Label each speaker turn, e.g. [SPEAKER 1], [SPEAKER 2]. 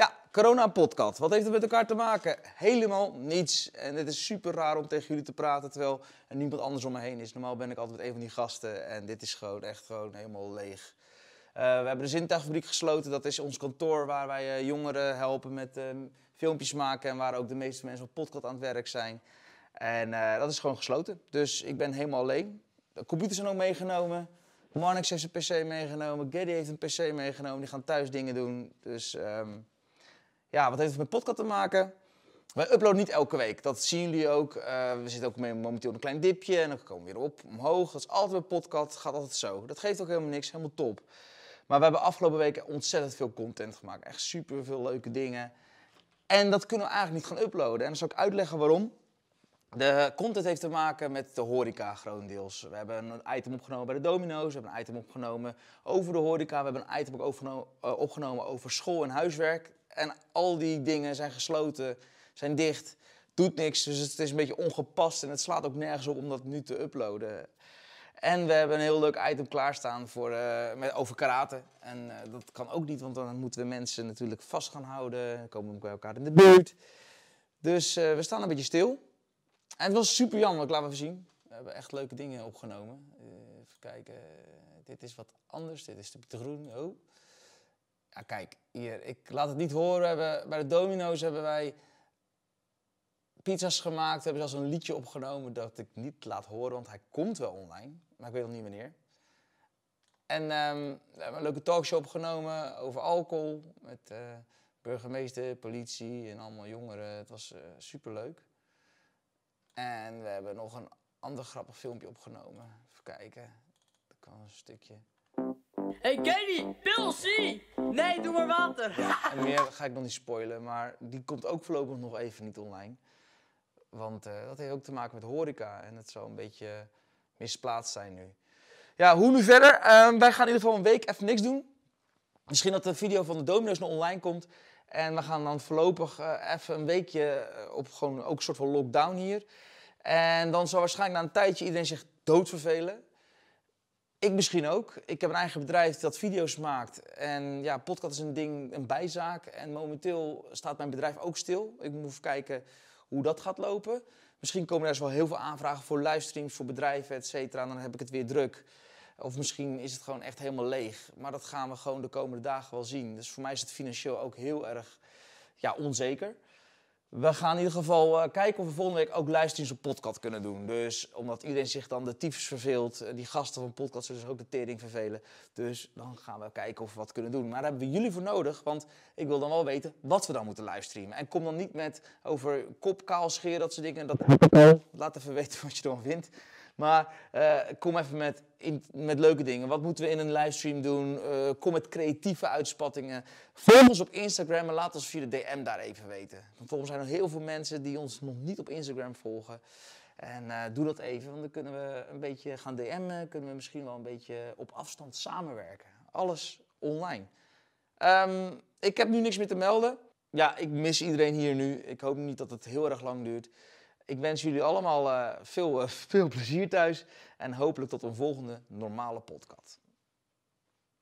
[SPEAKER 1] Ja, corona podcast. Wat heeft het met elkaar te maken? Helemaal niets. En het is super raar om tegen jullie te praten terwijl er niemand anders om me heen is. Normaal ben ik altijd met een van die gasten en dit is gewoon echt gewoon helemaal leeg. Eh, we hebben de zintuigfabriek gesloten. Dat is ons kantoor waar wij eh, jongeren helpen met ehm, filmpjes maken en waar ook de meeste mensen op podcast aan het werk zijn. En eh, dat is gewoon gesloten. Dus ik ben helemaal alleen. De computers zijn ook meegenomen. Marnix heeft zijn PC meegenomen. Geddy heeft een PC meegenomen. Die gaan thuis dingen doen. Dus ehm, ja, wat heeft het met podcast te maken? Wij uploaden niet elke week, dat zien jullie ook. Eh, we zitten ook momenteel een klein dipje en dan komen we weer op, omhoog. Dat is altijd met podcast, gaat altijd zo. Dat geeft ook helemaal niks, helemaal top. Maar we hebben afgelopen weken ontzettend veel content gemaakt. Echt super veel leuke dingen. En dat kunnen we eigenlijk niet gaan uploaden. En dan zal ik uitleggen waarom. De content heeft te maken met de horeca grotendeels. We hebben een item opgenomen bij de domino's, we hebben een item opgenomen over de horeca, we hebben een item ook eh, opgenomen, over school en huiswerk. En al die dingen zijn gesloten, zijn dicht, doet niks, dus het is een beetje ongepast en het slaat ook nergens op om dat nu te uploaden. En we hebben een heel leuk item klaarstaan voor, eh, met, over karate. En eh, dat kan ook niet, want dan moeten we mensen natuurlijk vast gaan houden. Dan komen we bij elkaar in de buurt. Dus we staan een beetje stil. En het was super jammer, ik laat even zien. We hebben echt leuke dingen opgenomen. Eh, even kijken, dit is wat anders, dit is de groen. Oh. Ja, kijk, hier, ik laat het niet horen. We hebben, bij de Domino's hebben wij pizza's gemaakt. We hebben zelfs een liedje opgenomen dat ik niet laat horen, want hij komt wel online. Maar ik weet nog niet wanneer. En ehm, we hebben een leuke talkshow opgenomen over alcohol. Met eh, burgemeester, politie en allemaal jongeren. Het was eh, super leuk. En we hebben nog een ander grappig filmpje opgenomen. Even kijken. Dat kan een stukje. Hey Kenny, pilsie! Nee, doe maar water! en meer ga ik nog niet spoilen, maar die komt ook voorlopig nog even niet online. Want eh, dat heeft ook te maken met horeca en het zou een beetje misplaatst zijn nu. Ja, hoe nu verder? Ehm, wij gaan in ieder geval een week even niks doen. Misschien dat de video van de domino's nog online komt. En we gaan dan voorlopig uh, even een weekje eh, op gewoon ook een soort van lockdown hier. En dan zal waarschijnlijk na een tijdje iedereen zich doodvervelen. Ik misschien ook. Ik heb een eigen bedrijf dat video's maakt. En ja, podcast is een ding, een bijzaak. En momenteel staat mijn bedrijf ook stil. Ik moet even kijken hoe dat gaat lopen. Misschien komen er dus wel heel veel aanvragen voor livestreams, voor bedrijven, et cetera. Dan heb ik het weer druk. Of misschien is het gewoon echt helemaal leeg. Maar dat gaan we gewoon de komende dagen wel zien. Dus voor mij is het financieel ook heel erg ja, onzeker. We gaan in ieder geval eh, kijken of we volgende week ook livestreams op podcast kunnen doen. Dus omdat iedereen zich dan de tyfus verveelt, eh, die gasten van podcast zullen ook de tering vervelen. Dus dan gaan we kijken of we wat kunnen doen. Maar daar hebben we jullie voor nodig, want ik wil dan wel weten wat we dan moeten livestreamen. En kom dan niet met over kop kaal dat soort dingen. Dat... Laat even weten wat je ervan vindt. Maar eh, kom even met, met leuke dingen. Wat moeten we in een livestream doen? Eh, kom met creatieve uitspattingen. Volg ons op Instagram en laat ons via de DM daar even weten. Want volgens zijn er heel veel mensen die ons nog niet op Instagram volgen. En eh, doe dat even, want dan kunnen we een beetje gaan DM'en. Kunnen we misschien wel een beetje op afstand samenwerken. Alles online. Ehm, ik heb nu niks meer te melden. Ja, ik mis iedereen hier nu. Ik hoop niet dat het heel erg lang duurt ik wens jullie allemaal eh, veel, eh, veel plezier thuis en hopelijk tot een volgende normale podcast.